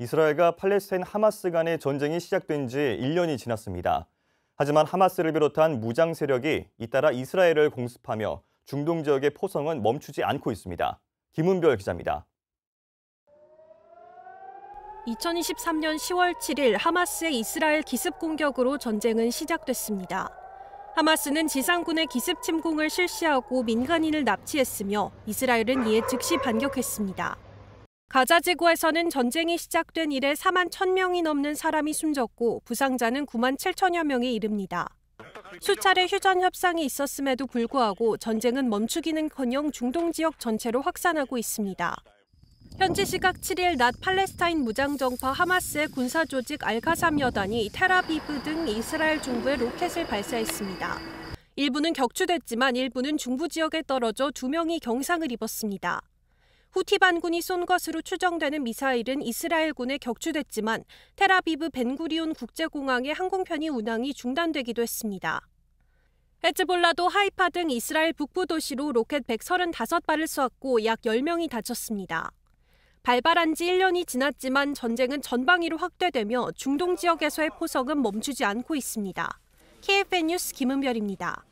이스라엘과 팔레스타인 하마스 간의 전쟁이 시작된 지 1년이 지났습니다. 하지만 하마스를 비롯한 무장 세력이 잇따라 이스라엘을 공습하며 중동 지역의 포성은 멈추지 않고 있습니다. 김은별 기자입니다. 2023년 10월 7일 하마스의 이스라엘 기습 공격으로 전쟁은 시작됐습니다. 하마스는 지상군의 기습 침공을 실시하고 민간인을 납치했으며 이스라엘은 이에 즉시 반격했습니다. 가자 지구에서는 전쟁이 시작된 이래 4만 1,000명이 넘는 사람이 숨졌고 부상자는 9만 7천여 명에 이릅니다. 수차례 휴전 협상이 있었음에도 불구하고 전쟁은 멈추기는커녕 중동 지역 전체로 확산하고 있습니다. 현지 시각 7일 낮 팔레스타인 무장정파 하마스의 군사조직 알카삼 여단이 테라비브 등 이스라엘 중부에 로켓을 발사했습니다. 일부는 격추됐지만 일부는 중부 지역에 떨어져 두 명이 경상을 입었습니다. 후티 반군이 쏜 것으로 추정되는 미사일은 이스라엘군에 격추됐지만 테라비브 벤구리온 국제공항의 항공편이 운항이 중단되기도 했습니다. 헤즈볼라도 하이파 등 이스라엘 북부 도시로 로켓 135발을 쏘았고 약 10명이 다쳤습니다. 발발한 지 1년이 지났지만 전쟁은 전방위로 확대되며 중동 지역에서의 포석은 멈추지 않고 있습니다. KFN 뉴스 김은별입니다.